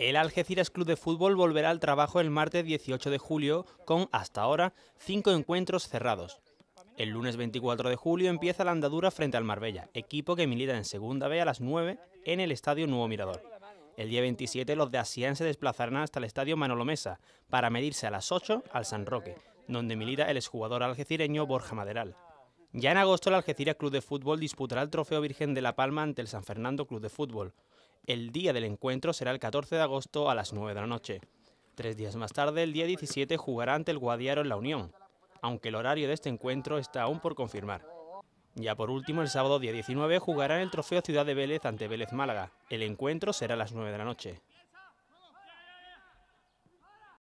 El Algeciras Club de Fútbol volverá al trabajo el martes 18 de julio con, hasta ahora, cinco encuentros cerrados. El lunes 24 de julio empieza la andadura frente al Marbella, equipo que milita en Segunda B a las 9 en el Estadio Nuevo Mirador. El día 27 los de Asián se desplazarán hasta el Estadio Manolo Mesa para medirse a las 8 al San Roque, donde milita el exjugador algecireño Borja Maderal. Ya en agosto el Algeciras Club de Fútbol disputará el Trofeo Virgen de la Palma ante el San Fernando Club de Fútbol. El día del encuentro será el 14 de agosto a las 9 de la noche. Tres días más tarde, el día 17, jugará ante el Guadiaro en La Unión, aunque el horario de este encuentro está aún por confirmar. Ya por último, el sábado día 19 jugarán el Trofeo Ciudad de Vélez ante Vélez Málaga. El encuentro será a las 9 de la noche.